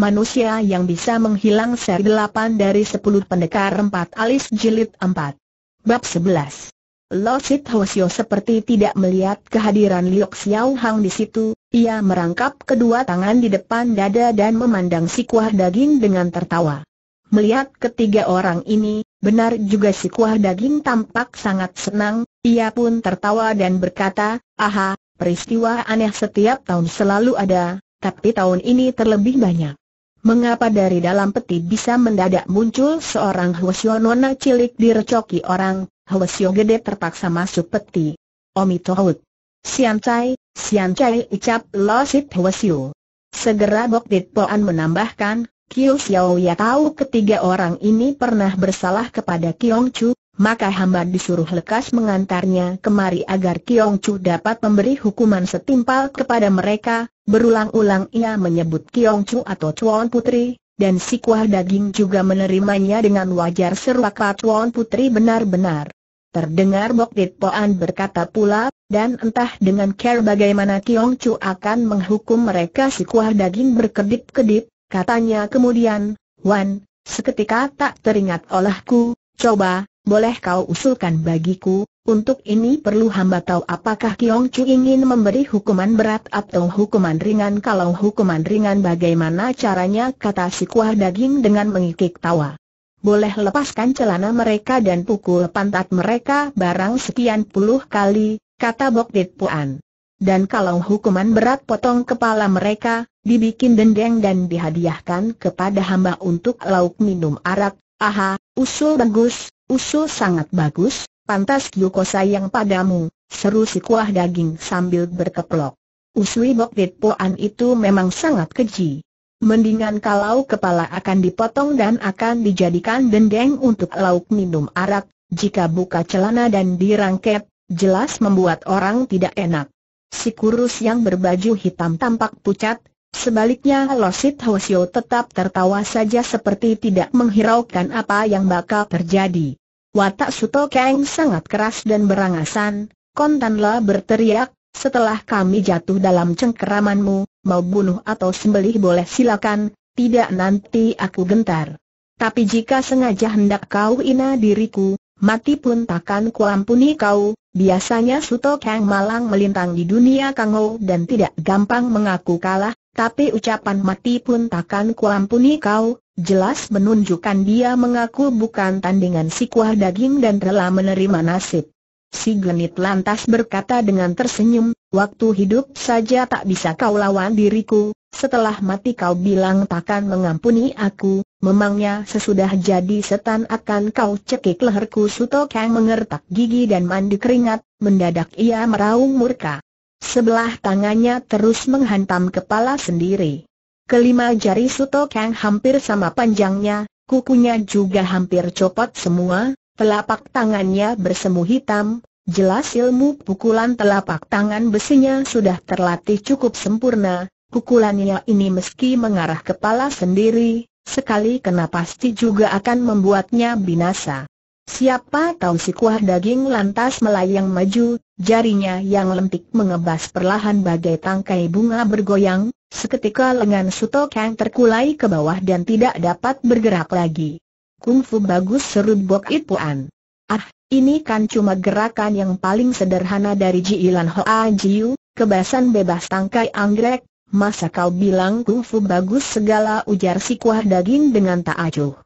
manusia yang bisa menghilang seri delapan dari sepuluh pendekar empat alis jilid empat. Bab sebelas. Lo Sit Hosio seperti tidak melihat kehadiran Liu Xiao Hang di situ, ia merangkap kedua tangan di depan dada dan memandang si kuah daging dengan tertawa. Melihat ketiga orang ini, benar juga si kuah daging tampak sangat senang, ia pun tertawa dan berkata, aha, peristiwa aneh setiap tahun selalu ada, tapi tahun ini terlebih banyak. Mengapa dari dalam peti bisa mendadak muncul seorang Hwasyo nona cilik direcoki orang, Hwasyo gede terpaksa masuk peti? Omi Tohut. Sian Chai, Sian Chai ucap losit Hwasyo. Segera Bok Dit Poan menambahkan, Kiyo Xiao ya tahu ketiga orang ini pernah bersalah kepada Kiong Chu, maka hamba disuruh lekas mengantarnya kemari agar Kiong Chu dapat memberi hukuman setimpal kepada mereka, berulang-ulang ia menyebut Kiong Chu atau Chuan Putri, dan si kuah daging juga menerimanya dengan wajar seruak Cuan Chuan Putri benar-benar. Terdengar Bok Dit Poan berkata pula, dan entah dengan care bagaimana Kiong Chu akan menghukum mereka si kuah daging berkedip-kedip, katanya kemudian, Wan, seketika tak teringat olehku, coba, boleh kau usulkan bagiku, untuk ini perlu hamba tahu apakah Kiong Chu ingin memberi hukuman berat atau hukuman ringan Kalau hukuman ringan bagaimana caranya kata si kuah daging dengan mengikik tawa Boleh lepaskan celana mereka dan pukul pantat mereka barang sekian puluh kali, kata Bok Dit Puan Dan kalau hukuman berat potong kepala mereka, dibikin dendeng dan dihadiahkan kepada hamba untuk lauk minum arak Aha, usul bagus, Usul sangat bagus, pantas Yukosa yang padamu, seru si kuah daging sambil berkeplok. Usui Bok Poan itu memang sangat keji. Mendingan kalau kepala akan dipotong dan akan dijadikan dendeng untuk lauk minum arak, jika buka celana dan dirangket, jelas membuat orang tidak enak. Si kurus yang berbaju hitam tampak pucat, Sebaliknya Losit Hwasyo tetap tertawa saja seperti tidak menghiraukan apa yang bakal terjadi. Watak Suto Kang sangat keras dan berangasan, kontanlah berteriak, setelah kami jatuh dalam cengkeramanmu, mau bunuh atau sembelih boleh silakan, tidak nanti aku gentar. Tapi jika sengaja hendak kau ina diriku, mati pun takkan kuampuni kau, biasanya Suto Kang malang melintang di dunia kango dan tidak gampang mengaku kalah, tapi ucapan mati pun takkan kuampuni kau, jelas menunjukkan dia mengaku bukan tandingan si kuah daging dan rela menerima nasib. Si genit lantas berkata dengan tersenyum, waktu hidup saja tak bisa kau lawan diriku, setelah mati kau bilang takkan mengampuni aku, memangnya sesudah jadi setan akan kau cekik leherku Suto Kang mengertak gigi dan mandi keringat, mendadak ia meraung murka. Sebelah tangannya terus menghantam kepala sendiri. Kelima jari Suto Kang hampir sama panjangnya, kukunya juga hampir copot semua, telapak tangannya bersemu hitam, jelas ilmu pukulan telapak tangan besinya sudah terlatih cukup sempurna, pukulannya ini meski mengarah kepala sendiri, sekali kena pasti juga akan membuatnya binasa. Siapa tahu si kuah daging lantas melayang maju, jarinya yang lentik mengebas perlahan bagai tangkai bunga bergoyang, seketika lengan Suto Kang terkulai ke bawah dan tidak dapat bergerak lagi. Kungfu bagus seru Bok Ipuan. Ah, ini kan cuma gerakan yang paling sederhana dari Ji Jiilan Hoa Jiu, kebasan bebas tangkai anggrek, masa kau bilang kungfu bagus segala ujar si kuah daging dengan tak acuh.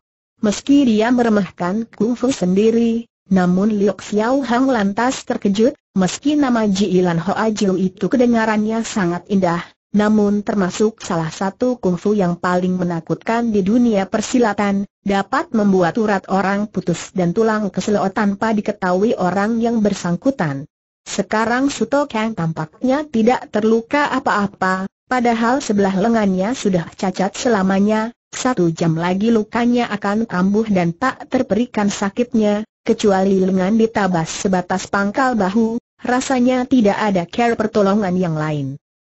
Meski dia meremehkan kungfu sendiri, namun Liu Xiao Hang lantas terkejut, meski nama Ji Ilan Ho Jiu itu kedengarannya sangat indah, namun termasuk salah satu kungfu yang paling menakutkan di dunia persilatan, dapat membuat urat orang putus dan tulang keselot tanpa diketahui orang yang bersangkutan. Sekarang Suto Kang tampaknya tidak terluka apa-apa, padahal sebelah lengannya sudah cacat selamanya, satu jam lagi lukanya akan kambuh dan tak terperikan sakitnya, kecuali lengan ditabas sebatas pangkal bahu, rasanya tidak ada care pertolongan yang lain.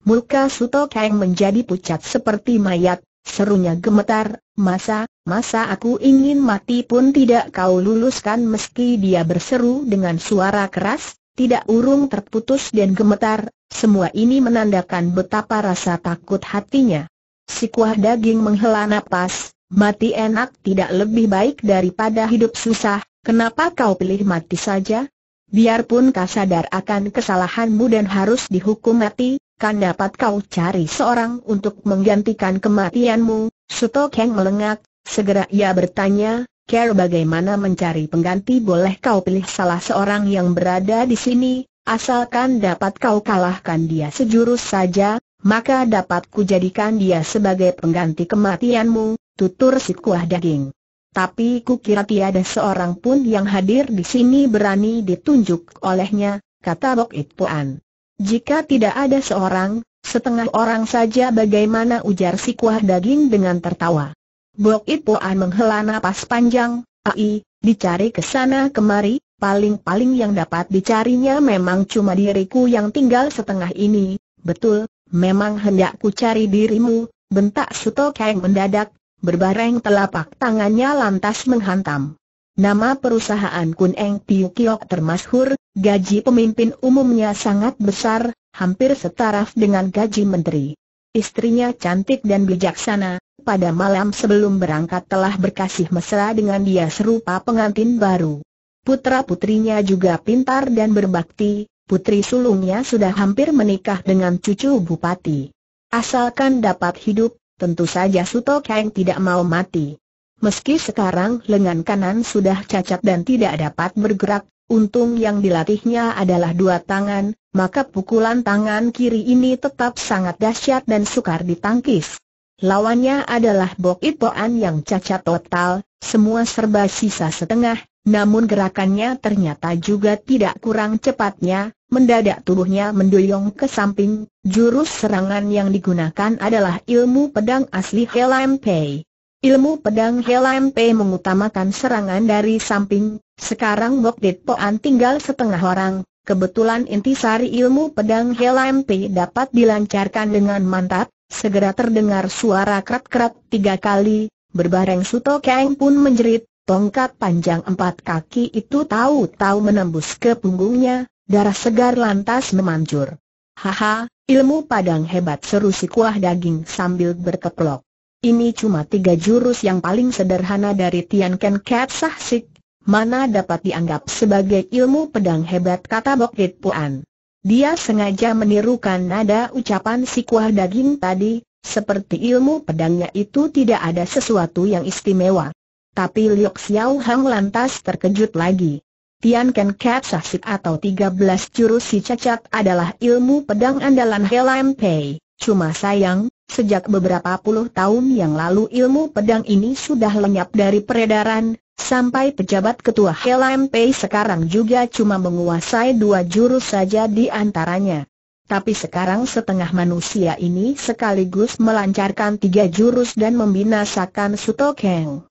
Muka Suto Kang menjadi pucat seperti mayat, serunya gemetar, masa, masa aku ingin mati pun tidak kau luluskan meski dia berseru dengan suara keras, tidak urung terputus dan gemetar, semua ini menandakan betapa rasa takut hatinya. Si kuah daging menghela napas, mati enak tidak lebih baik daripada hidup susah, kenapa kau pilih mati saja? Biarpun kau sadar akan kesalahanmu dan harus dihukum mati, kan dapat kau cari seorang untuk menggantikan kematianmu, Suto Kang melengak, segera ia bertanya, Care bagaimana mencari pengganti boleh kau pilih salah seorang yang berada di sini, asalkan dapat kau kalahkan dia sejurus saja, maka dapat kujadikan dia sebagai pengganti kematianmu, tutur si kuah daging. Tapi kukira tiada seorang pun yang hadir di sini berani ditunjuk olehnya, kata Bok It Puan. Jika tidak ada seorang, setengah orang saja bagaimana ujar si kuah daging dengan tertawa. Bok It Puan menghela napas panjang, ai, dicari ke sana kemari, paling-paling yang dapat dicarinya memang cuma diriku yang tinggal setengah ini, betul, Memang hendak ku cari dirimu, bentak Suto Kang mendadak, berbareng telapak tangannya lantas menghantam. Nama perusahaan Kun Eng Piu Kiok termasyhur, gaji pemimpin umumnya sangat besar, hampir setaraf dengan gaji menteri. Istrinya cantik dan bijaksana, pada malam sebelum berangkat telah berkasih mesra dengan dia serupa pengantin baru. Putra-putrinya juga pintar dan berbakti, putri sulungnya sudah hampir menikah dengan cucu bupati. Asalkan dapat hidup, tentu saja Suto Kang tidak mau mati. Meski sekarang lengan kanan sudah cacat dan tidak dapat bergerak, untung yang dilatihnya adalah dua tangan, maka pukulan tangan kiri ini tetap sangat dahsyat dan sukar ditangkis. Lawannya adalah Bok Ipoan yang cacat total, semua serba sisa setengah, namun gerakannya ternyata juga tidak kurang cepatnya, mendadak tubuhnya mendoyong ke samping, jurus serangan yang digunakan adalah ilmu pedang asli Helam Pei. Ilmu pedang Helam Pei mengutamakan serangan dari samping, sekarang Mok Dit Poan tinggal setengah orang, kebetulan intisari ilmu pedang Helam Pei dapat dilancarkan dengan mantap, segera terdengar suara krat-krat tiga kali, berbareng Suto Kang pun menjerit, Tongkat panjang empat kaki itu tahu-tahu menembus ke punggungnya, darah segar lantas memancur. Haha, ilmu padang hebat seru si kuah daging sambil berkeplok. Ini cuma tiga jurus yang paling sederhana dari Tian Ken Kat Sah Sik, mana dapat dianggap sebagai ilmu pedang hebat kata Bok Bokit Puan. Dia sengaja menirukan nada ucapan si kuah daging tadi, seperti ilmu pedangnya itu tidak ada sesuatu yang istimewa. Tapi Liok Xiao Hang lantas terkejut lagi. Tian Ken Cat Sahsit atau 13 jurus si cacat adalah ilmu pedang andalan Helam Pei. Cuma sayang, sejak beberapa puluh tahun yang lalu ilmu pedang ini sudah lenyap dari peredaran, sampai pejabat ketua Helam Pei sekarang juga cuma menguasai dua jurus saja di antaranya. Tapi sekarang setengah manusia ini sekaligus melancarkan tiga jurus dan membinasakan Suto Keng.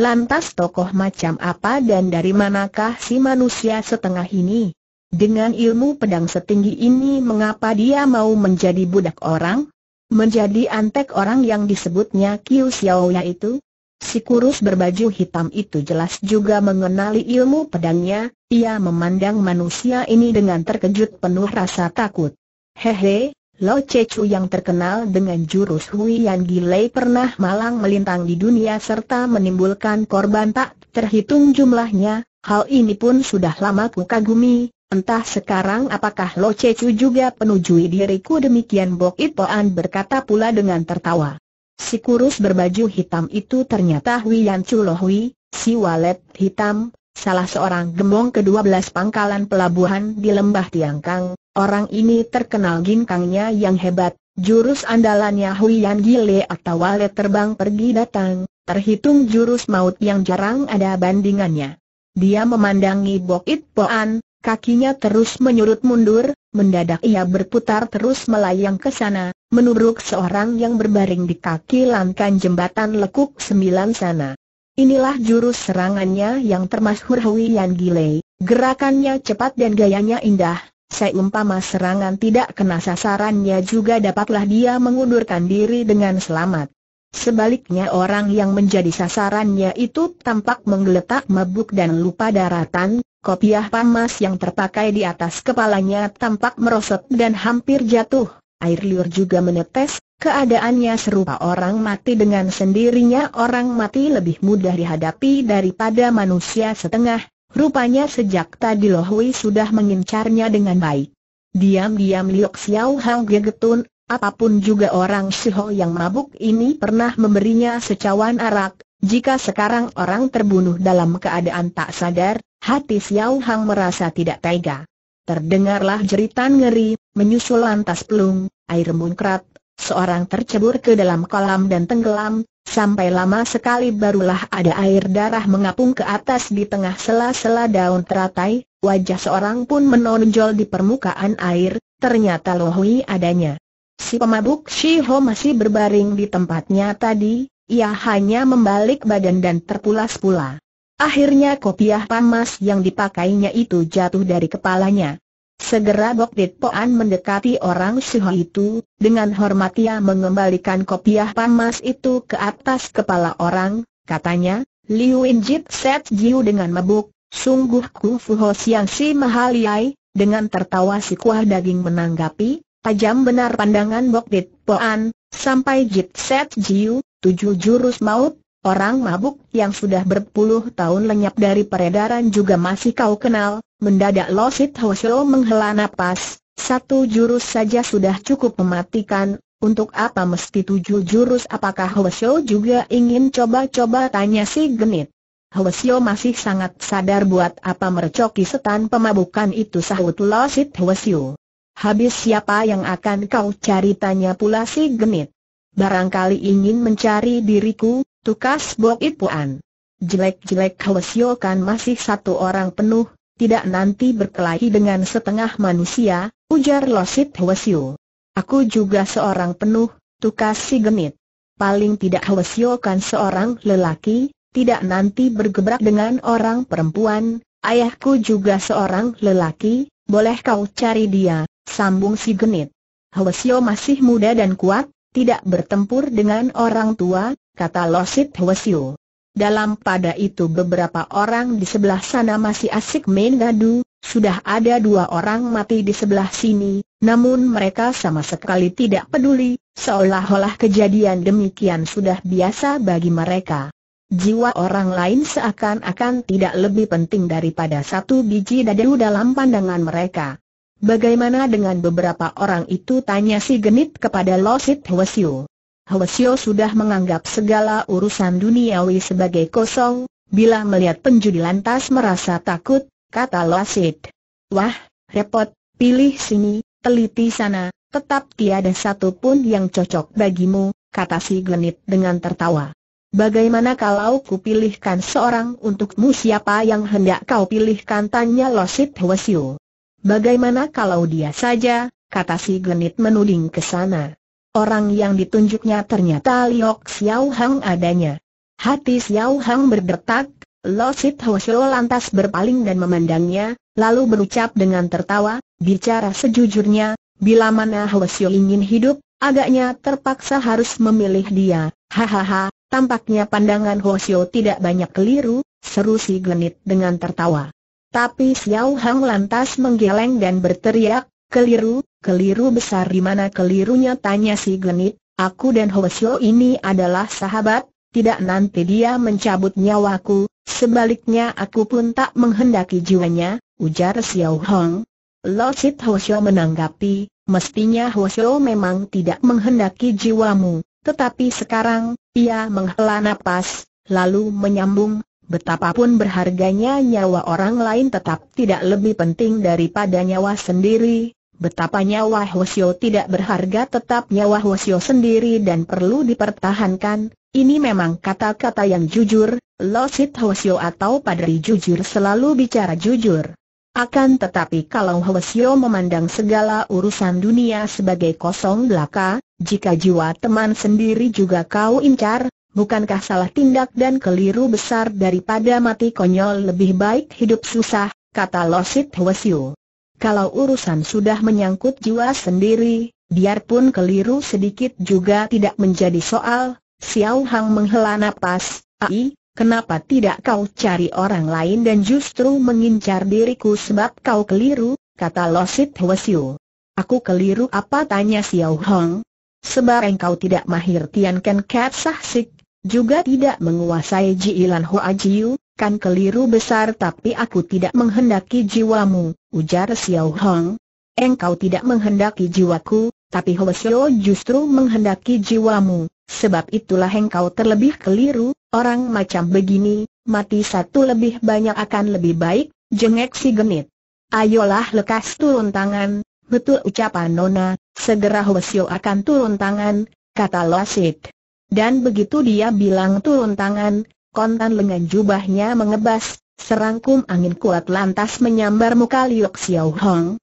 Lantas tokoh macam apa dan dari manakah si manusia setengah ini? Dengan ilmu pedang setinggi ini mengapa dia mau menjadi budak orang? Menjadi antek orang yang disebutnya Kiu Xiaoya itu? Si kurus berbaju hitam itu jelas juga mengenali ilmu pedangnya, ia memandang manusia ini dengan terkejut penuh rasa takut. Hehe, Lo Chechu yang terkenal dengan jurus Hui Yan Gilei pernah malang melintang di dunia serta menimbulkan korban tak terhitung jumlahnya, hal ini pun sudah lama ku kagumi, entah sekarang apakah Lo Chechu juga penujui diriku demikian Bok Ipoan berkata pula dengan tertawa. Si kurus berbaju hitam itu ternyata Hui Yan Chulohui, si walet hitam, salah seorang gemong kedua belas pangkalan pelabuhan di lembah Tiangkang, orang ini terkenal ginkangnya yang hebat, jurus andalannya Huian Gile atau Wale terbang pergi datang, terhitung jurus maut yang jarang ada bandingannya. Dia memandangi Bok Poan, kakinya terus menyurut mundur, mendadak ia berputar terus melayang ke sana, menubruk seorang yang berbaring di kaki langkan jembatan lekuk sembilan sana. Inilah jurus serangannya yang termasuk Hui Yan Gilei, gerakannya cepat dan gayanya indah, seumpama serangan tidak kena sasarannya juga dapatlah dia mengundurkan diri dengan selamat. Sebaliknya orang yang menjadi sasarannya itu tampak menggeletak mabuk dan lupa daratan, kopiah pamas yang terpakai di atas kepalanya tampak merosot dan hampir jatuh, air liur juga menetes, Keadaannya serupa orang mati dengan sendirinya orang mati lebih mudah dihadapi daripada manusia setengah, rupanya sejak tadi Lohui sudah mengincarnya dengan baik. Diam-diam Liok Xiao Hang gegetun, apapun juga orang Shiho yang mabuk ini pernah memberinya secawan arak, jika sekarang orang terbunuh dalam keadaan tak sadar, hati Xiao Hang merasa tidak tega. Terdengarlah jeritan ngeri, menyusul lantas pelung, air muncrat seorang tercebur ke dalam kolam dan tenggelam, sampai lama sekali barulah ada air darah mengapung ke atas di tengah sela-sela daun teratai, wajah seorang pun menonjol di permukaan air, ternyata Lohui adanya. Si pemabuk Shiho masih berbaring di tempatnya tadi, ia hanya membalik badan dan terpulas pula. Akhirnya kopiah panas yang dipakainya itu jatuh dari kepalanya. Segera Bok Dit Poan mendekati orang suhu itu, dengan hormat ia mengembalikan kopiah pamas itu ke atas kepala orang, katanya, Liu Injit Set Jiu dengan mabuk, sungguh Ku Ho Siang Si Mahaliai, dengan tertawa si kuah daging menanggapi, tajam benar pandangan Bok Dit Poan, sampai Jit Set Jiu, tujuh jurus maut, Orang mabuk yang sudah berpuluh tahun lenyap dari peredaran juga masih kau kenal, mendadak Losit Hoshio menghela nafas. satu jurus saja sudah cukup mematikan, untuk apa mesti tujuh jurus apakah Hoshio juga ingin coba-coba tanya si genit. Hwasyo masih sangat sadar buat apa mercoki setan pemabukan itu sahut Losit Hwasyo. Habis siapa yang akan kau cari tanya pula si genit. Barangkali ingin mencari diriku, Tukas Bok Ipuan. Jelek-jelek Hwasyo kan masih satu orang penuh, tidak nanti berkelahi dengan setengah manusia, ujar Losit Hwasyo. Aku juga seorang penuh, tukas si genit. Paling tidak Hwasyo kan seorang lelaki, tidak nanti bergebrak dengan orang perempuan, ayahku juga seorang lelaki, boleh kau cari dia, sambung si genit. Hwasyo masih muda dan kuat, tidak bertempur dengan orang tua, kata Losit Hwesiu. Dalam pada itu beberapa orang di sebelah sana masih asik main gadu, sudah ada dua orang mati di sebelah sini, namun mereka sama sekali tidak peduli, seolah-olah kejadian demikian sudah biasa bagi mereka. Jiwa orang lain seakan-akan tidak lebih penting daripada satu biji dadu dalam pandangan mereka. Bagaimana dengan beberapa orang itu tanya si genit kepada Losit Hwesiu. Hoesio sudah menganggap segala urusan duniawi sebagai kosong, bila melihat penjudi lantas merasa takut, kata Lasid. Wah, repot, pilih sini, teliti sana, tetap tiada satu pun yang cocok bagimu, kata si Glenit dengan tertawa. Bagaimana kalau kupilihkan seorang untukmu siapa yang hendak kau pilihkan tanya Losit Hwasyu. Bagaimana kalau dia saja, kata si Glenit menuding ke sana. Orang yang ditunjuknya ternyata Liok Xiao Hang adanya. Hati Xiao Hang berdetak, Lo Sit Ho lantas berpaling dan memandangnya, lalu berucap dengan tertawa, bicara sejujurnya, bila mana Ho ingin hidup, agaknya terpaksa harus memilih dia, hahaha, tampaknya pandangan Ho tidak banyak keliru, seru si genit dengan tertawa. Tapi Xiao Hang lantas menggeleng dan berteriak, Keliru, keliru besar di mana kelirunya tanya si genit, aku dan Hoesio ini adalah sahabat, tidak nanti dia mencabut nyawaku, sebaliknya aku pun tak menghendaki jiwanya, ujar Xiao Hong. Lo Sit Hoesio menanggapi, mestinya Hoesio memang tidak menghendaki jiwamu, tetapi sekarang, ia menghela napas, lalu menyambung, betapapun berharganya nyawa orang lain tetap tidak lebih penting daripada nyawa sendiri, Betapa nyawa Hwasyo tidak berharga tetap nyawa Hwasyo sendiri dan perlu dipertahankan, ini memang kata-kata yang jujur, Losit Hwasyo atau Padri jujur selalu bicara jujur. Akan tetapi kalau Hwasyo memandang segala urusan dunia sebagai kosong belaka, jika jiwa teman sendiri juga kau incar, bukankah salah tindak dan keliru besar daripada mati konyol lebih baik hidup susah, kata Losit Hwasyo. Kalau urusan sudah menyangkut jiwa sendiri, biarpun keliru sedikit juga tidak menjadi soal, Xiao Hang menghela nafas. Ai, kenapa tidak kau cari orang lain dan justru mengincar diriku sebab kau keliru, kata Losit Hwesiu. Aku keliru apa tanya Xiao Hang? Sebab engkau tidak mahir Tian Ken Kat Sik, juga tidak menguasai Ji Jiilan Hua Jiu, akan keliru besar tapi aku tidak menghendaki jiwamu, ujar Xiao Hong. Engkau tidak menghendaki jiwaku, tapi Hua justru menghendaki jiwamu, sebab itulah engkau terlebih keliru, orang macam begini, mati satu lebih banyak akan lebih baik, jengek si genit. Ayolah lekas turun tangan, betul ucapan Nona, segera Hua akan turun tangan, kata Losit. Dan begitu dia bilang turun tangan, kontan lengan jubahnya mengebas, serangkum angin kuat lantas menyambar muka Liok Xiao Hong.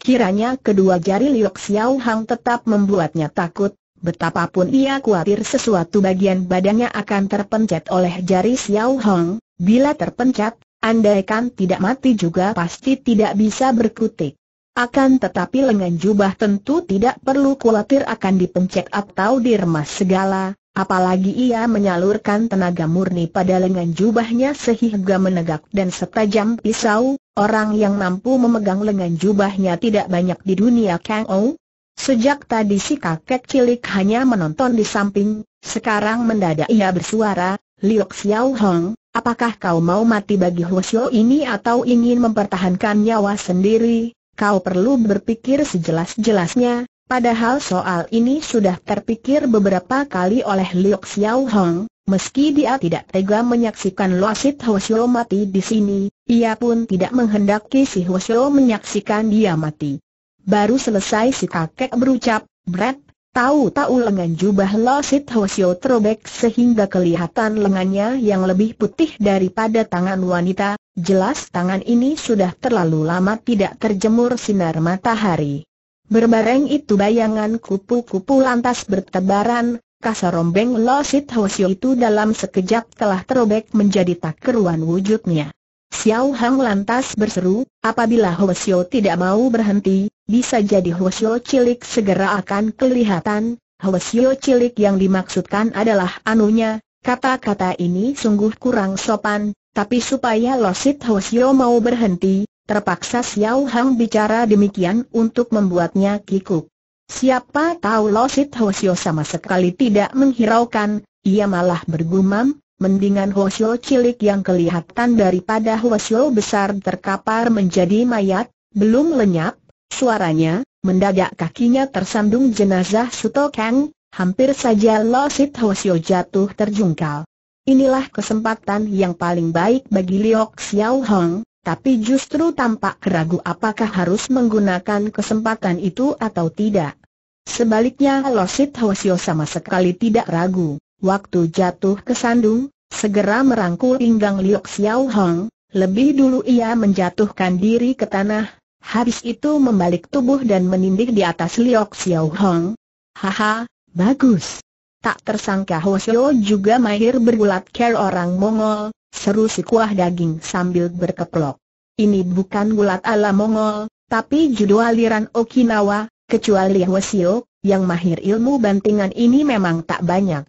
Kiranya kedua jari Liok Xiao Hong tetap membuatnya takut, betapapun ia khawatir sesuatu bagian badannya akan terpencet oleh jari Xiao Hong, bila terpencet, andaikan tidak mati juga pasti tidak bisa berkutik. Akan tetapi lengan jubah tentu tidak perlu khawatir akan dipencet atau diremas segala, Apalagi ia menyalurkan tenaga murni pada lengan jubahnya sehingga menegak dan setajam pisau, orang yang mampu memegang lengan jubahnya tidak banyak di dunia Kang Ou. Sejak tadi si kakek cilik hanya menonton di samping, sekarang mendadak ia bersuara, Liok Xiao Hong, apakah kau mau mati bagi Xiao ini atau ingin mempertahankan nyawa sendiri? Kau perlu berpikir sejelas-jelasnya, Padahal soal ini sudah terpikir beberapa kali oleh Liu Xiao Hong, meski dia tidak tega menyaksikan Loasit Hwasyo mati di sini, ia pun tidak menghendaki si Hwasyo menyaksikan dia mati. Baru selesai si kakek berucap, Brett, tahu-tahu lengan jubah Loasit Hwasyo terobek sehingga kelihatan lengannya yang lebih putih daripada tangan wanita, jelas tangan ini sudah terlalu lama tidak terjemur sinar matahari. Berbareng itu bayangan kupu-kupu lantas bertebaran, kasarombeng losit hosio itu dalam sekejap telah terobek menjadi tak keruan wujudnya. Xiao Hang lantas berseru, apabila Hwasyo tidak mau berhenti, bisa jadi Hwasyo cilik segera akan kelihatan, Hwasyo cilik yang dimaksudkan adalah anunya, kata-kata ini sungguh kurang sopan, tapi supaya Losit Hwasyo mau berhenti, Terpaksa Xiao Hang bicara demikian untuk membuatnya kikuk. Siapa tahu Losit Hosio sama sekali tidak menghiraukan, ia malah bergumam, mendingan Hosio cilik yang kelihatan daripada Hosio besar terkapar menjadi mayat, belum lenyap, suaranya, mendadak kakinya tersandung jenazah Suto Kang, hampir saja Losit Hosio jatuh terjungkal. Inilah kesempatan yang paling baik bagi Liok Xiao Hong, tapi justru tampak keragu apakah harus menggunakan kesempatan itu atau tidak. Sebaliknya Losit Hwasio sama sekali tidak ragu. Waktu jatuh ke sandung, segera merangkul pinggang Liok Xiao Hong, lebih dulu ia menjatuhkan diri ke tanah, habis itu membalik tubuh dan menindih di atas Liok Xiao Hong. Haha, bagus. Tak tersangka Hwasio juga mahir bergulat ke orang Mongol, seru si kuah daging sambil berkeplok. Ini bukan gulat ala Mongol, tapi judul aliran Okinawa, kecuali Hwasio, yang mahir ilmu bantingan ini memang tak banyak.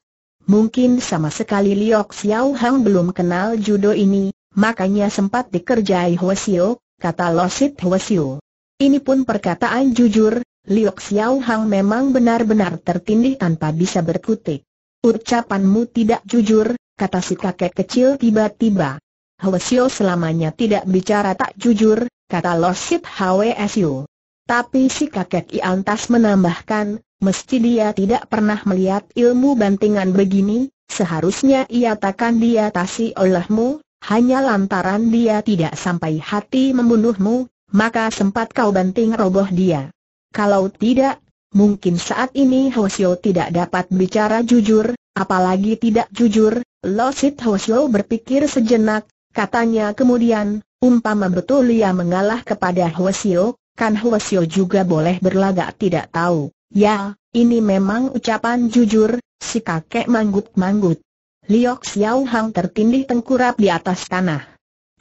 Mungkin sama sekali Liok Xiao Hang belum kenal judo ini, makanya sempat dikerjai Hwasio, kata Losit Hwasio. Ini pun perkataan jujur, Liok Xiao Hang memang benar-benar tertindih tanpa bisa berkutik. Ucapanmu tidak jujur, kata si kakek kecil tiba-tiba. Hwasyo selamanya tidak bicara tak jujur, kata Losit Hwasyo. Tapi si kakek Iantas menambahkan, mesti dia tidak pernah melihat ilmu bantingan begini, seharusnya ia takkan diatasi olehmu, hanya lantaran dia tidak sampai hati membunuhmu, maka sempat kau banting roboh dia. Kalau tidak, mungkin saat ini Hwasyo tidak dapat bicara jujur, apalagi tidak jujur, Lo Sit Hosyo berpikir sejenak, katanya kemudian, umpama betul ia mengalah kepada Hoesio, kan Hoesio juga boleh berlagak tidak tahu. Ya, ini memang ucapan jujur, si kakek manggut-manggut. Liok Xiao Hang tertindih tengkurap di atas tanah.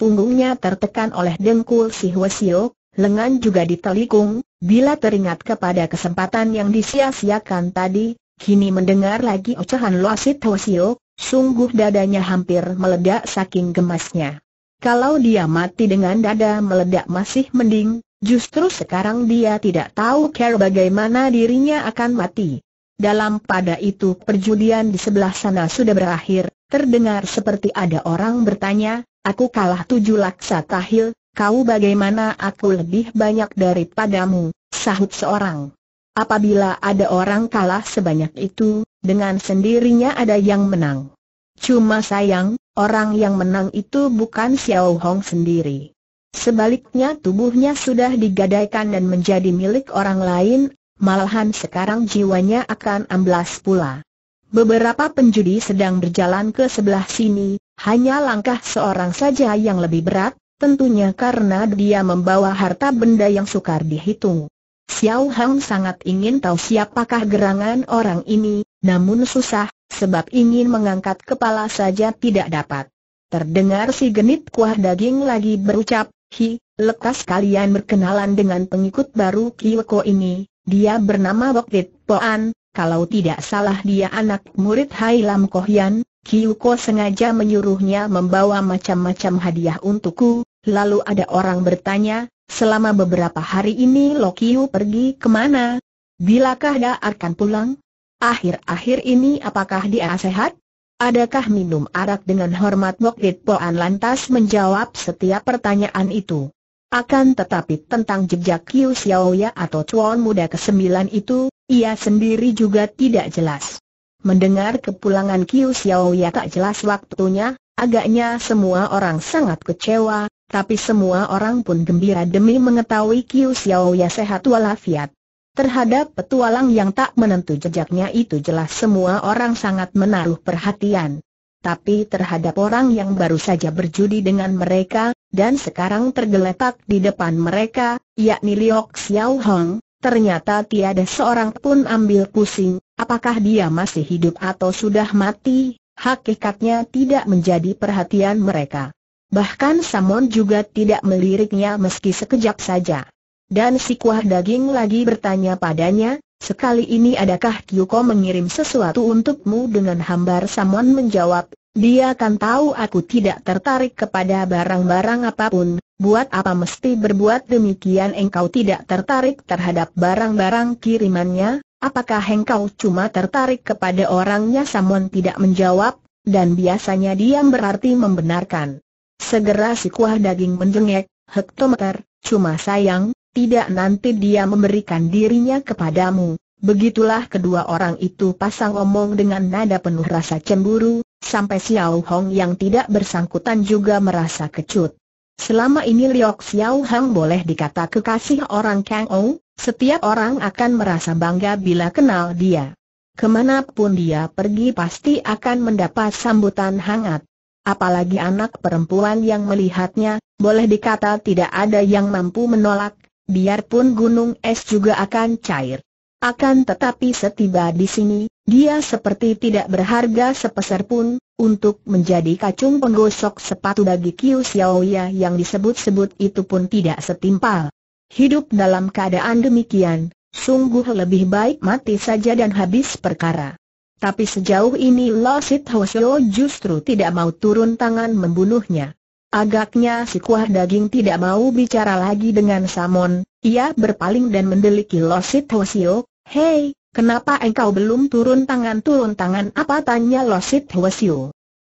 Punggungnya tertekan oleh dengkul si Hwasio, lengan juga ditelikung, bila teringat kepada kesempatan yang disia-siakan tadi, Kini mendengar lagi ocehan Loasit Hosio, sungguh dadanya hampir meledak saking gemasnya. Kalau dia mati dengan dada meledak masih mending, justru sekarang dia tidak tahu care bagaimana dirinya akan mati. Dalam pada itu perjudian di sebelah sana sudah berakhir, terdengar seperti ada orang bertanya, aku kalah tujuh laksa tahil, kau bagaimana aku lebih banyak daripadamu, sahut seorang. Apabila ada orang kalah sebanyak itu, dengan sendirinya ada yang menang. Cuma sayang, orang yang menang itu bukan Xiao Hong sendiri. Sebaliknya tubuhnya sudah digadaikan dan menjadi milik orang lain, malahan sekarang jiwanya akan amblas pula. Beberapa penjudi sedang berjalan ke sebelah sini, hanya langkah seorang saja yang lebih berat, tentunya karena dia membawa harta benda yang sukar dihitung. Xiao Hang sangat ingin tahu siapakah gerangan orang ini, namun susah, sebab ingin mengangkat kepala saja tidak dapat. Terdengar si genit kuah daging lagi berucap, Hi, lekas kalian berkenalan dengan pengikut baru Kiweko ini, dia bernama Boktit Poan, kalau tidak salah dia anak murid Hai Lam Kiyoko Kiweko sengaja menyuruhnya membawa macam-macam hadiah untukku, lalu ada orang bertanya, Selama beberapa hari ini Lokiu pergi kemana? Bilakah dia akan pulang? Akhir-akhir ini apakah dia sehat? Adakah minum arak dengan hormat Bok Poan lantas menjawab setiap pertanyaan itu. Akan tetapi tentang jejak Kiu Xiaoya atau Chuan muda kesembilan itu, ia sendiri juga tidak jelas. Mendengar kepulangan Kiu Xiaoya tak jelas waktunya, agaknya semua orang sangat kecewa, tapi semua orang pun gembira demi mengetahui Kiu Xiao Ya sehat walafiat. Terhadap petualang yang tak menentu jejaknya itu jelas semua orang sangat menaruh perhatian. Tapi terhadap orang yang baru saja berjudi dengan mereka, dan sekarang tergeletak di depan mereka, yakni Liok Xiao Hong, ternyata tiada seorang pun ambil pusing, apakah dia masih hidup atau sudah mati, hakikatnya tidak menjadi perhatian mereka. Bahkan Samon juga tidak meliriknya meski sekejap saja. Dan si kuah daging lagi bertanya padanya, Sekali ini adakah Kyuko mengirim sesuatu untukmu dengan hambar Samon menjawab, dia kan tahu aku tidak tertarik kepada barang-barang apapun, buat apa mesti berbuat demikian engkau tidak tertarik terhadap barang-barang kirimannya, apakah engkau cuma tertarik kepada orangnya Samon tidak menjawab, dan biasanya diam berarti membenarkan. Segera si kuah daging menjengek, hektometer, cuma sayang, tidak nanti dia memberikan dirinya kepadamu. Begitulah kedua orang itu pasang omong dengan nada penuh rasa cemburu, sampai Xiao Hong yang tidak bersangkutan juga merasa kecut. Selama ini Liok Xiao Hong boleh dikata kekasih orang Kang Ou, setiap orang akan merasa bangga bila kenal dia. Kemanapun dia pergi pasti akan mendapat sambutan hangat apalagi anak perempuan yang melihatnya, boleh dikata tidak ada yang mampu menolak, biarpun gunung es juga akan cair. Akan tetapi setiba di sini, dia seperti tidak berharga sepeser pun, untuk menjadi kacung penggosok sepatu bagi Kiu Xiaoya yang disebut-sebut itu pun tidak setimpal. Hidup dalam keadaan demikian, sungguh lebih baik mati saja dan habis perkara. Tapi sejauh ini Losit Sit justru tidak mau turun tangan membunuhnya. Agaknya si kuah daging tidak mau bicara lagi dengan Samon, ia berpaling dan mendeliki Losit Sit Hei, kenapa engkau belum turun tangan? Turun tangan apa? Tanya Losit Sit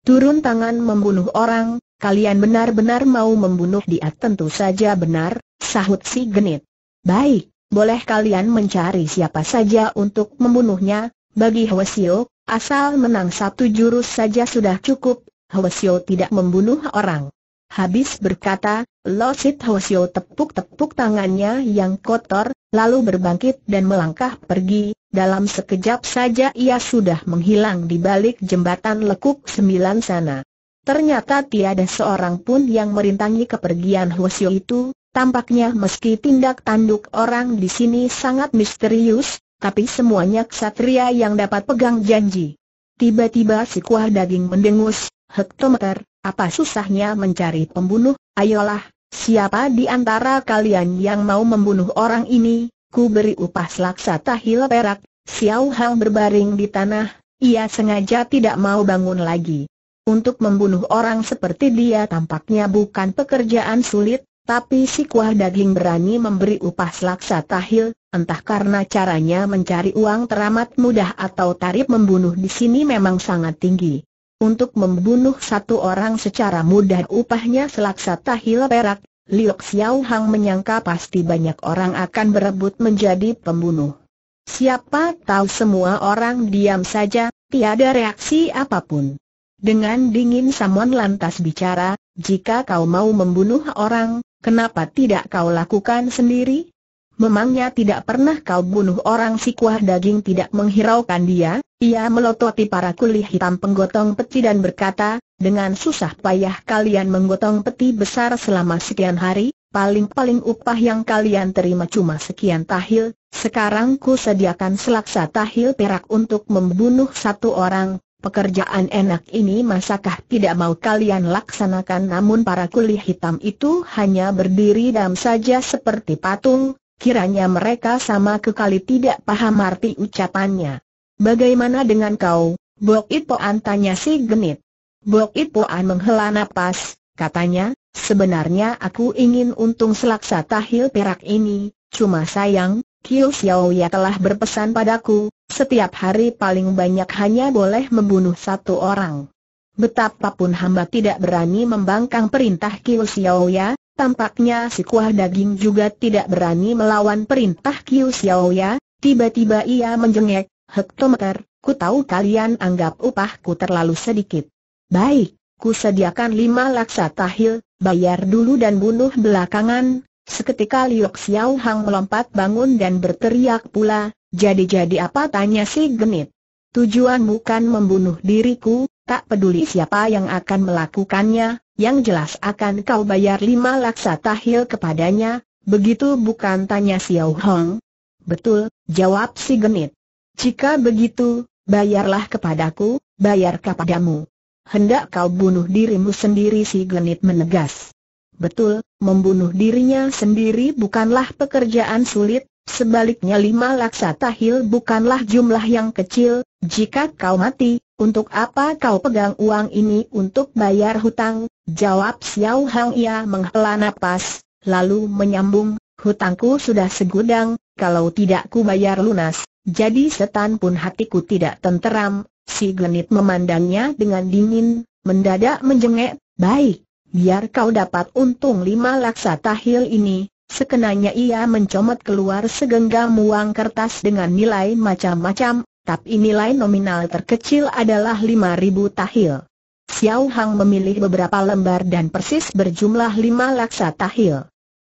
Turun tangan membunuh orang, kalian benar-benar mau membunuh dia tentu saja benar, sahut si genit. Baik, boleh kalian mencari siapa saja untuk membunuhnya, bagi Hwasio, asal menang satu jurus saja sudah cukup, Hwasio tidak membunuh orang. Habis berkata, Losit Hwasio tepuk-tepuk tangannya yang kotor, lalu berbangkit dan melangkah pergi, dalam sekejap saja ia sudah menghilang di balik jembatan lekuk sembilan sana. Ternyata tiada seorang pun yang merintangi kepergian Hwasio itu, tampaknya meski tindak tanduk orang di sini sangat misterius, tapi semuanya ksatria yang dapat pegang janji. Tiba-tiba si kuah daging mendengus, hektometer, apa susahnya mencari pembunuh, ayolah, siapa di antara kalian yang mau membunuh orang ini, ku beri upah selaksa tahil perak, Xiao Hang berbaring di tanah, ia sengaja tidak mau bangun lagi. Untuk membunuh orang seperti dia tampaknya bukan pekerjaan sulit, tapi si kuah daging berani memberi upah selaksa tahil, entah karena caranya mencari uang teramat mudah atau tarif membunuh di sini memang sangat tinggi. Untuk membunuh satu orang secara mudah upahnya selaksa tahil perak, Liok Xiao Hang menyangka pasti banyak orang akan berebut menjadi pembunuh. Siapa tahu semua orang diam saja, tiada reaksi apapun. Dengan dingin Samon lantas bicara, jika kau mau membunuh orang, Kenapa tidak kau lakukan sendiri? Memangnya tidak pernah kau bunuh orang si kuah daging tidak menghiraukan dia? Ia melototi para kuli hitam penggotong peti dan berkata, dengan susah payah kalian menggotong peti besar selama sekian hari, paling-paling upah yang kalian terima cuma sekian tahil, sekarang ku sediakan selaksa tahil perak untuk membunuh satu orang, Pekerjaan enak ini masakah tidak mau kalian laksanakan namun para kulit hitam itu hanya berdiri dam saja seperti patung, kiranya mereka sama sekali tidak paham arti ucapannya. Bagaimana dengan kau, Bok Ipoan tanya si genit. Bok Ipoan menghela napas, katanya, sebenarnya aku ingin untung selaksa tahil perak ini, cuma sayang, Kiu Xiao Ya telah berpesan padaku, setiap hari paling banyak hanya boleh membunuh satu orang. Betapapun hamba tidak berani membangkang perintah Kiu Xiao Ya, tampaknya si kuah daging juga tidak berani melawan perintah Kiu Xiao Ya, tiba-tiba ia menjengek, Hektometer, ku tahu kalian anggap upahku terlalu sedikit. Baik, ku sediakan lima laksa tahil, bayar dulu dan bunuh belakangan, Seketika Liu Xiao Hang melompat bangun dan berteriak pula, jadi-jadi apa tanya si genit. Tujuanmu kan membunuh diriku, tak peduli siapa yang akan melakukannya, yang jelas akan kau bayar lima laksa tahil kepadanya, begitu bukan tanya Xiao Hang? Betul, jawab si genit. Jika begitu, bayarlah kepadaku, bayar kepadamu. Hendak kau bunuh dirimu sendiri si genit menegas. Betul, membunuh dirinya sendiri bukanlah pekerjaan sulit, sebaliknya lima laksa tahil bukanlah jumlah yang kecil, jika kau mati, untuk apa kau pegang uang ini untuk bayar hutang? Jawab Xiao Hang Ia menghela napas, lalu menyambung, hutangku sudah segudang, kalau tidak ku bayar lunas, jadi setan pun hatiku tidak tenteram, si genit memandangnya dengan dingin, mendadak menjengek, baik, biar kau dapat untung lima laksa tahil ini. Sekenanya ia mencomot keluar segenggam uang kertas dengan nilai macam-macam, tapi nilai nominal terkecil adalah lima ribu tahil. Xiao Hang memilih beberapa lembar dan persis berjumlah lima laksa tahil.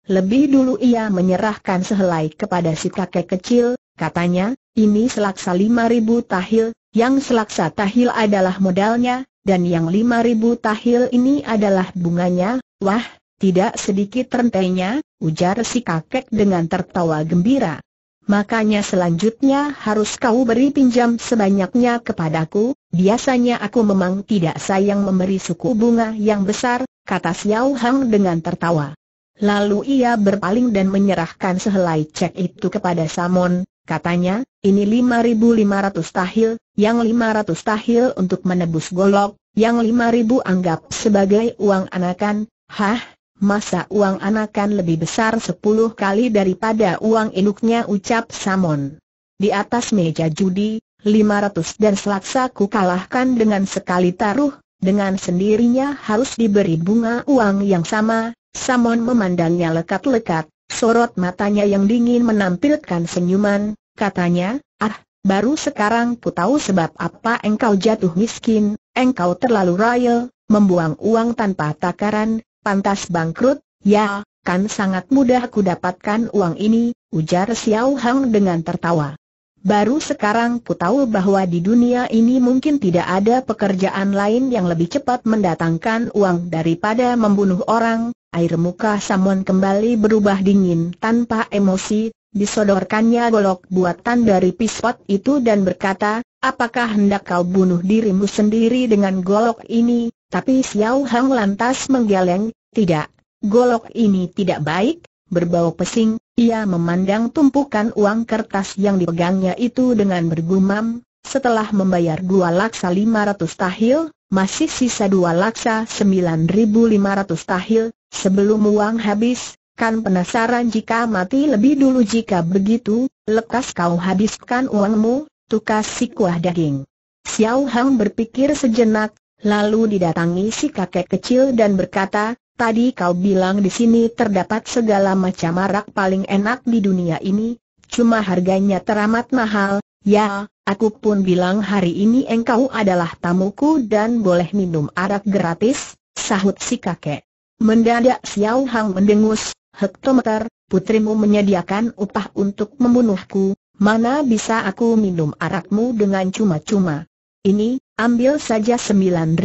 Lebih dulu ia menyerahkan sehelai kepada si kakek kecil, katanya, ini selaksa lima ribu tahil, yang selaksa tahil adalah modalnya, dan yang lima ribu tahil ini adalah bunganya, wah, tidak sedikit rentenya, ujar si kakek dengan tertawa gembira. Makanya selanjutnya harus kau beri pinjam sebanyaknya kepadaku, biasanya aku memang tidak sayang memberi suku bunga yang besar, kata Xiao Hang dengan tertawa. Lalu ia berpaling dan menyerahkan sehelai cek itu kepada Samon, Katanya, ini 5.500 tahil, yang 500 tahil untuk menebus golok, yang 5.000 anggap sebagai uang anakan, hah? Masa uang anakan lebih besar 10 kali daripada uang induknya ucap Samon. Di atas meja judi, 500 dan selaksa ku kalahkan dengan sekali taruh, dengan sendirinya harus diberi bunga uang yang sama, Samon memandangnya lekat-lekat, sorot matanya yang dingin menampilkan senyuman, katanya, ah, baru sekarang ku tahu sebab apa engkau jatuh miskin, engkau terlalu royal, membuang uang tanpa takaran, pantas bangkrut, ya, kan sangat mudah ku dapatkan uang ini, ujar Xiao Hang dengan tertawa. Baru sekarang ku tahu bahwa di dunia ini mungkin tidak ada pekerjaan lain yang lebih cepat mendatangkan uang daripada membunuh orang, Air muka Samon kembali berubah dingin tanpa emosi, disodorkannya golok buatan dari pispot itu dan berkata, apakah hendak kau bunuh dirimu sendiri dengan golok ini? Tapi Xiao Hang lantas menggeleng, tidak, golok ini tidak baik, berbau pesing, ia memandang tumpukan uang kertas yang dipegangnya itu dengan bergumam, setelah membayar dua laksa lima ratus tahil, masih sisa dua laksa sembilan ribu lima ratus tahil, Sebelum uang habis, kan penasaran jika mati lebih dulu jika begitu, lekas kau habiskan uangmu, tukas si kuah daging. Xiao Hang berpikir sejenak, lalu didatangi si kakek kecil dan berkata, tadi kau bilang di sini terdapat segala macam arak paling enak di dunia ini, cuma harganya teramat mahal, ya, aku pun bilang hari ini engkau adalah tamuku dan boleh minum arak gratis, sahut si kakek. Mendadak Xiao Hang mendengus, hektometer, putrimu menyediakan upah untuk membunuhku, mana bisa aku minum arakmu dengan cuma-cuma. Ini, ambil saja 9.500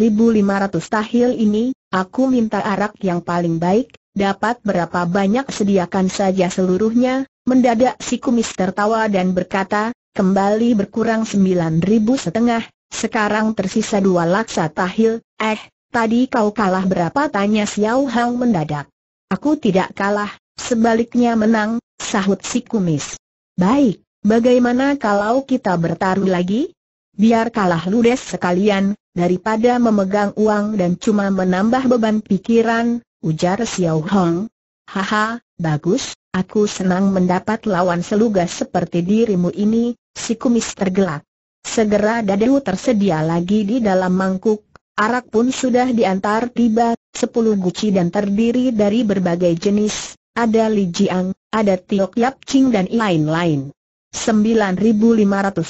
tahil ini, aku minta arak yang paling baik, dapat berapa banyak sediakan saja seluruhnya, mendadak si kumis tertawa dan berkata, kembali berkurang 9.000 setengah, sekarang tersisa dua laksa tahil, eh, tadi kau kalah berapa tanya Xiao Hao mendadak. Aku tidak kalah, sebaliknya menang, sahut si kumis. Baik, bagaimana kalau kita bertaruh lagi? Biar kalah ludes sekalian, daripada memegang uang dan cuma menambah beban pikiran, ujar Xiao Hong. Haha, bagus, aku senang mendapat lawan selugas seperti dirimu ini, si kumis tergelak. Segera dadu tersedia lagi di dalam mangkuk, Arak pun sudah diantar tiba, sepuluh guci dan terdiri dari berbagai jenis, ada Li Jiang, ada Tiok Yap Ching dan lain-lain. 9.500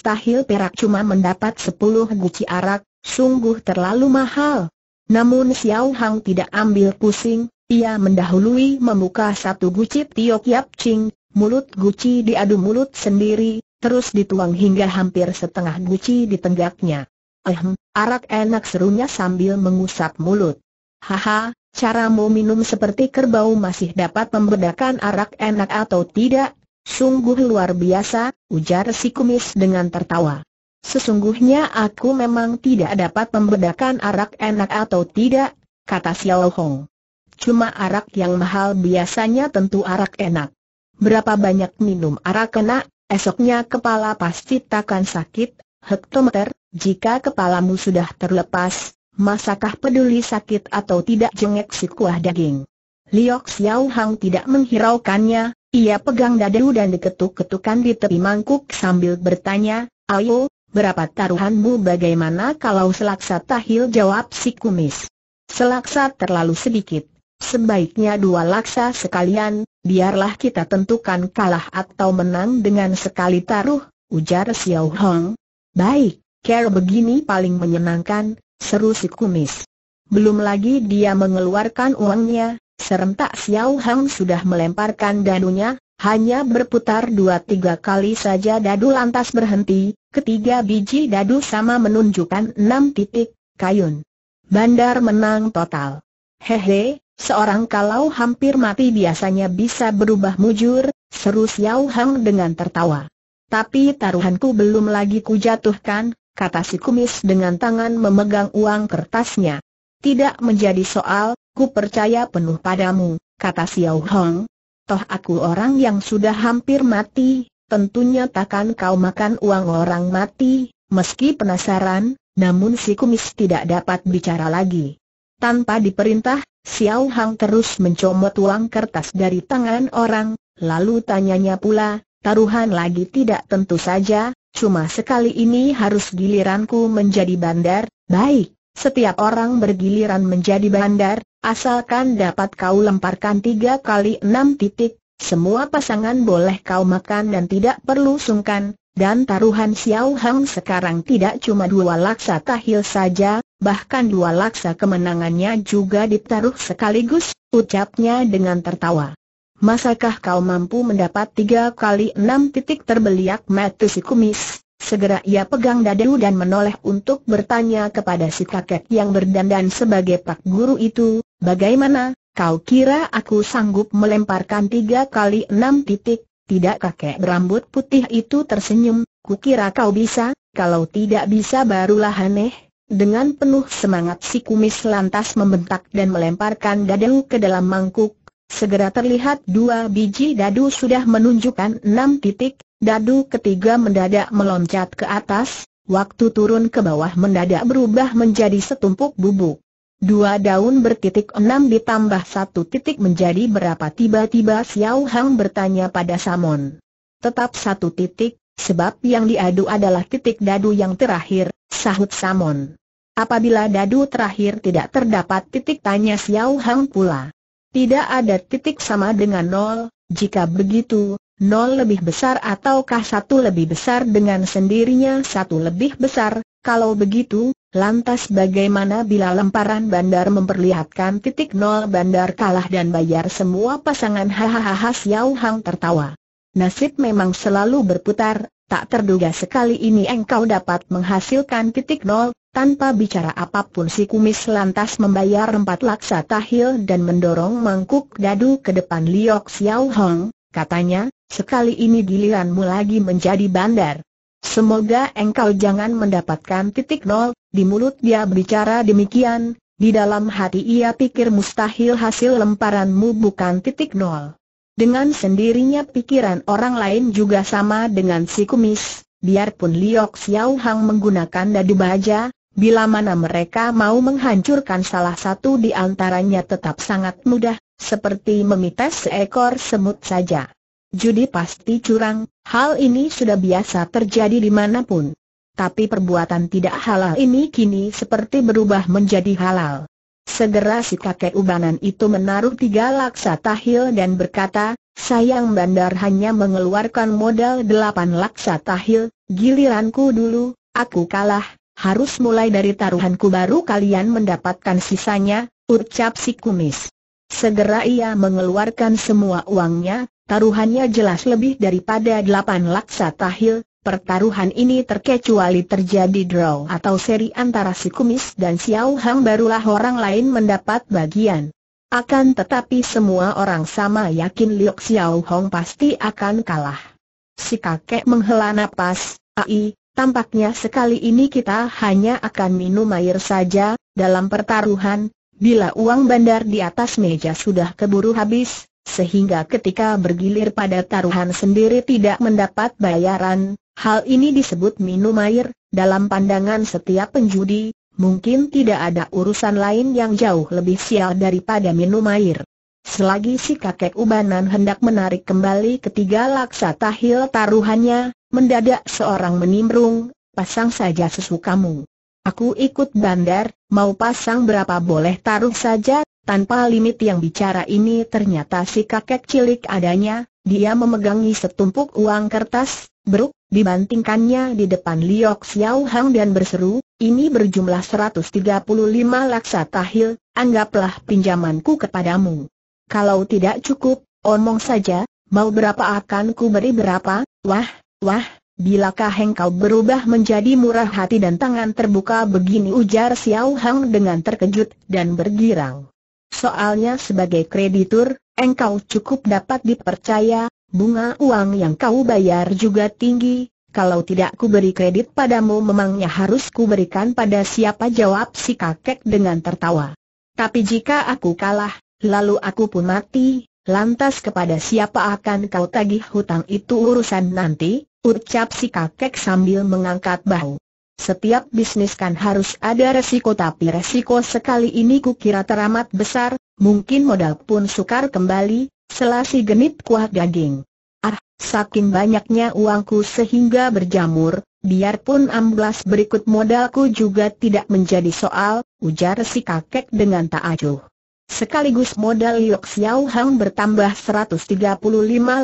tahil perak cuma mendapat sepuluh guci arak, sungguh terlalu mahal. Namun Xiao Hang tidak ambil pusing, ia mendahului membuka satu guci Tiok Yap Ching, mulut guci diadu mulut sendiri, terus dituang hingga hampir setengah guci di tenggaknya. Ehem, arak enak serunya sambil mengusap mulut. Haha, cara caramu minum seperti kerbau masih dapat membedakan arak enak atau tidak? Sungguh luar biasa, ujar si kumis dengan tertawa. Sesungguhnya aku memang tidak dapat membedakan arak enak atau tidak, kata Xiao Hong. Cuma arak yang mahal biasanya tentu arak enak. Berapa banyak minum arak enak, esoknya kepala pasti takkan sakit, hektometer, jika kepalamu sudah terlepas, masakah peduli sakit atau tidak jengek si kuah daging. Liok Xiao Hang tidak menghiraukannya, ia pegang dadu dan diketuk-ketukan di tepi mangkuk sambil bertanya, ayo, berapa taruhanmu bagaimana kalau selaksa tahil jawab si kumis. Selaksa terlalu sedikit, sebaiknya dua laksa sekalian, biarlah kita tentukan kalah atau menang dengan sekali taruh, ujar Xiao Hong, Baik, care begini paling menyenangkan, seru si kumis. Belum lagi dia mengeluarkan uangnya, serentak Xiao Hang sudah melemparkan dadunya, hanya berputar dua tiga kali saja dadu lantas berhenti, ketiga biji dadu sama menunjukkan enam titik, kayun. Bandar menang total. Hehe, seorang kalau hampir mati biasanya bisa berubah mujur, seru Xiao Hang dengan tertawa. Tapi taruhanku belum lagi kujatuhkan, kata si kumis dengan tangan memegang uang kertasnya. Tidak menjadi soal, ku percaya penuh padamu, kata Xiao Hong. Toh aku orang yang sudah hampir mati, tentunya takkan kau makan uang orang mati, meski penasaran, namun si kumis tidak dapat bicara lagi. Tanpa diperintah, Xiao Hong terus mencomot uang kertas dari tangan orang, lalu tanyanya pula, Taruhan lagi tidak tentu saja, cuma sekali ini harus giliranku menjadi bandar, baik, setiap orang bergiliran menjadi bandar, asalkan dapat kau lemparkan tiga kali enam titik, semua pasangan boleh kau makan dan tidak perlu sungkan, dan taruhan Xiao Hang sekarang tidak cuma dua laksa tahil saja, bahkan dua laksa kemenangannya juga ditaruh sekaligus, ucapnya dengan tertawa. Masakah kau mampu mendapat tiga kali enam titik terbeliak mata si kumis? Segera ia pegang dadu dan menoleh untuk bertanya kepada si kakek yang berdandan sebagai pak guru itu, bagaimana, kau kira aku sanggup melemparkan tiga kali enam titik? Tidak kakek berambut putih itu tersenyum, kukira kau bisa, kalau tidak bisa barulah aneh. Dengan penuh semangat si kumis lantas membentak dan melemparkan dadu ke dalam mangkuk, Segera terlihat dua biji dadu sudah menunjukkan enam titik, dadu ketiga mendadak meloncat ke atas, waktu turun ke bawah mendadak berubah menjadi setumpuk bubuk. Dua daun bertitik enam ditambah satu titik menjadi berapa tiba-tiba Xiao Hang bertanya pada Samon. Tetap satu titik, sebab yang diadu adalah titik dadu yang terakhir, sahut Samon. Apabila dadu terakhir tidak terdapat titik tanya Xiao Hang pula. Tidak ada titik sama dengan nol, jika begitu, nol lebih besar ataukah satu lebih besar dengan sendirinya satu lebih besar, kalau begitu, lantas bagaimana bila lemparan bandar memperlihatkan titik nol bandar kalah dan bayar semua pasangan hahaha Xiao Hang tertawa. Nasib memang selalu berputar, tak terduga sekali ini engkau dapat menghasilkan titik nol, tanpa bicara apapun si kumis lantas membayar empat laksa tahil dan mendorong mangkuk dadu ke depan Liok Xiao Hong, katanya, sekali ini giliranmu lagi menjadi bandar. Semoga engkau jangan mendapatkan titik nol, di mulut dia berbicara demikian, di dalam hati ia pikir mustahil hasil lemparanmu bukan titik nol. Dengan sendirinya pikiran orang lain juga sama dengan si kumis, biarpun Liok Xiao Hang menggunakan dadu baja, bila mana mereka mau menghancurkan salah satu di antaranya tetap sangat mudah, seperti memites seekor semut saja. Judi pasti curang, hal ini sudah biasa terjadi dimanapun. Tapi perbuatan tidak halal ini kini seperti berubah menjadi halal. Segera si kakek ubanan itu menaruh tiga laksa tahil dan berkata, sayang bandar hanya mengeluarkan modal delapan laksa tahil, giliranku dulu, aku kalah, harus mulai dari taruhanku baru kalian mendapatkan sisanya, ucap si kumis. Segera ia mengeluarkan semua uangnya, taruhannya jelas lebih daripada delapan laksa tahil, Pertaruhan ini terkecuali terjadi draw atau seri antara si Kumis dan Xiao Hang barulah orang lain mendapat bagian. Akan tetapi semua orang sama yakin Liu Xiao Hong pasti akan kalah. Si kakek menghela nafas. ai, tampaknya sekali ini kita hanya akan minum air saja, dalam pertaruhan, bila uang bandar di atas meja sudah keburu habis, sehingga ketika bergilir pada taruhan sendiri tidak mendapat bayaran, Hal ini disebut minum air, dalam pandangan setiap penjudi, mungkin tidak ada urusan lain yang jauh lebih sial daripada minum air. Selagi si kakek ubanan hendak menarik kembali ketiga laksa tahil taruhannya, mendadak seorang menimbrung, pasang saja sesukamu. Aku ikut bandar, mau pasang berapa boleh taruh saja, tanpa limit yang bicara ini ternyata si kakek cilik adanya, dia memegangi setumpuk uang kertas, beruk, dibantingkannya di depan Liok Xiao Hang dan berseru, ini berjumlah 135 laksa tahil, anggaplah pinjamanku kepadamu. Kalau tidak cukup, omong saja, mau berapa akan ku beri berapa, wah, wah, Bilakah engkau berubah menjadi murah hati dan tangan terbuka begini ujar Xiao Hang dengan terkejut dan bergirang. Soalnya sebagai kreditur, engkau cukup dapat dipercaya, bunga uang yang kau bayar juga tinggi, kalau tidak ku beri kredit padamu memangnya harus ku berikan pada siapa jawab si kakek dengan tertawa. Tapi jika aku kalah, lalu aku pun mati, lantas kepada siapa akan kau tagih hutang itu urusan nanti, ucap si kakek sambil mengangkat bahu. Setiap bisnis kan harus ada resiko tapi resiko sekali ini kukira teramat besar, mungkin modal pun sukar kembali, selasi genit kuah daging. Ah, saking banyaknya uangku sehingga berjamur, biarpun amblas berikut modalku juga tidak menjadi soal, ujar si kakek dengan tak acuh. Sekaligus modal Yok Xiao Hang bertambah 135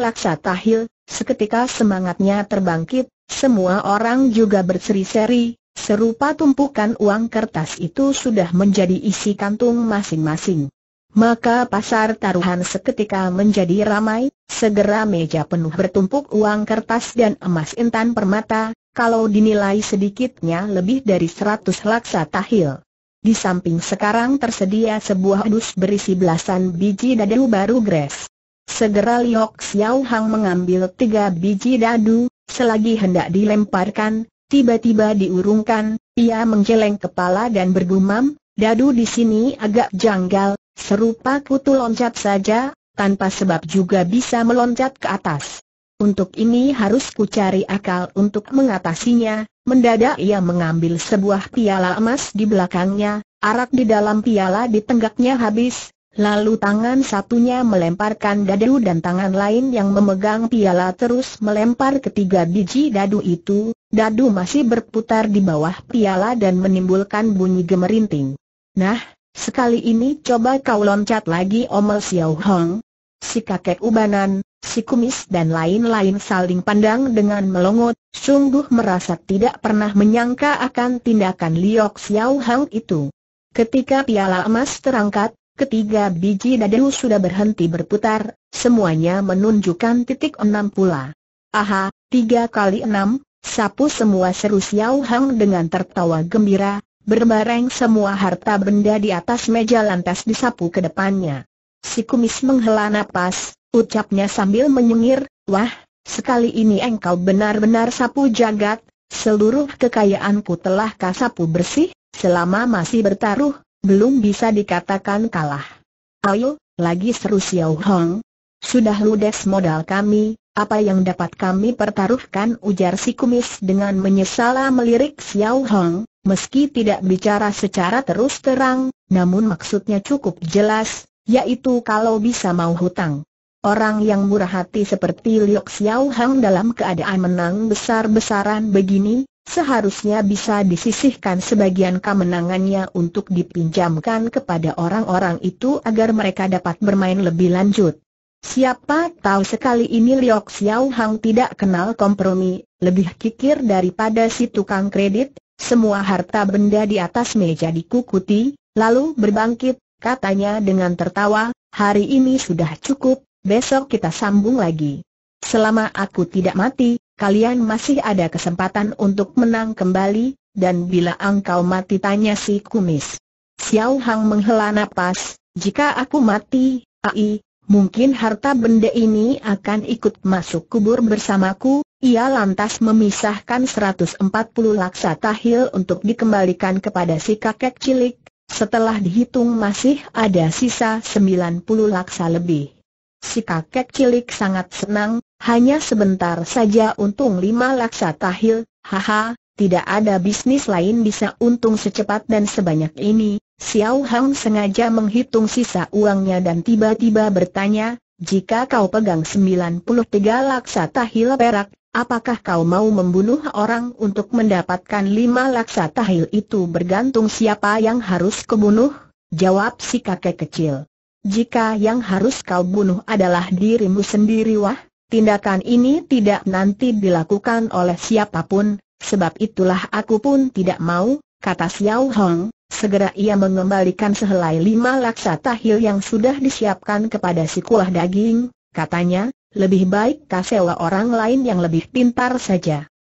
laksa tahil, seketika semangatnya terbangkit, semua orang juga berseri-seri, serupa tumpukan uang kertas itu sudah menjadi isi kantung masing-masing. Maka pasar taruhan seketika menjadi ramai, segera meja penuh bertumpuk uang kertas dan emas intan permata, kalau dinilai sedikitnya lebih dari 100 laksa tahil. Di samping sekarang tersedia sebuah dus berisi belasan biji dadu baru gres. Segera Liok Xiao Hang mengambil tiga biji dadu, Selagi hendak dilemparkan, tiba-tiba diurungkan, ia menggeleng kepala dan bergumam, dadu di sini agak janggal, serupa kutu loncat saja, tanpa sebab juga bisa meloncat ke atas. Untuk ini harus ku cari akal untuk mengatasinya, mendadak ia mengambil sebuah piala emas di belakangnya, arak di dalam piala di tenggaknya habis, Lalu tangan satunya melemparkan dadu dan tangan lain yang memegang piala terus melempar ketiga biji dadu itu, dadu masih berputar di bawah piala dan menimbulkan bunyi gemerinting. Nah, sekali ini coba kau loncat lagi Omel Xiao Hong. Si kakek ubanan, si kumis dan lain-lain saling pandang dengan melongot, sungguh merasa tidak pernah menyangka akan tindakan Liok Xiao Hong itu. Ketika piala emas terangkat, ketiga biji dadu sudah berhenti berputar, semuanya menunjukkan titik enam pula. Aha, tiga kali enam, sapu semua seru Xiao Hang dengan tertawa gembira, berbareng semua harta benda di atas meja lantas disapu ke depannya. Si kumis menghela napas, ucapnya sambil menyengir, wah, sekali ini engkau benar-benar sapu jagat, seluruh kekayaanku telah kasapu bersih, selama masih bertaruh, belum bisa dikatakan kalah. Ayo, lagi seru Xiao Hong. Sudah ludes modal kami, apa yang dapat kami pertaruhkan ujar si kumis dengan menyesal melirik Xiao Hong, meski tidak bicara secara terus terang, namun maksudnya cukup jelas, yaitu kalau bisa mau hutang. Orang yang murah hati seperti Liu Xiao Hong dalam keadaan menang besar-besaran begini, Seharusnya bisa disisihkan sebagian kemenangannya untuk dipinjamkan kepada orang-orang itu agar mereka dapat bermain lebih lanjut. Siapa tahu sekali ini Liok Xiao Hang tidak kenal kompromi, lebih kikir daripada si tukang kredit, semua harta benda di atas meja dikukuti, lalu berbangkit, katanya dengan tertawa, hari ini sudah cukup, besok kita sambung lagi. Selama aku tidak mati, kalian masih ada kesempatan untuk menang kembali, dan bila engkau mati tanya si kumis. Xiao Hang menghela napas, jika aku mati, ai, mungkin harta benda ini akan ikut masuk kubur bersamaku, ia lantas memisahkan 140 laksa tahil untuk dikembalikan kepada si kakek cilik, setelah dihitung masih ada sisa 90 laksa lebih. Si kakek cilik sangat senang, hanya sebentar saja untung lima laksa tahil, haha, tidak ada bisnis lain bisa untung secepat dan sebanyak ini. Xiao Hang sengaja menghitung sisa uangnya dan tiba-tiba bertanya, jika kau pegang 93 laksa tahil perak, Apakah kau mau membunuh orang untuk mendapatkan lima laksa tahil itu bergantung siapa yang harus kebunuh? Jawab si kakek kecil. Jika yang harus kau bunuh adalah dirimu sendiri wah, tindakan ini tidak nanti dilakukan oleh siapapun, sebab itulah aku pun tidak mau, kata Xiao Hong, Segera ia mengembalikan sehelai lima laksa tahil yang sudah disiapkan kepada si kuah daging, katanya, lebih baik kasewa orang lain yang lebih pintar saja.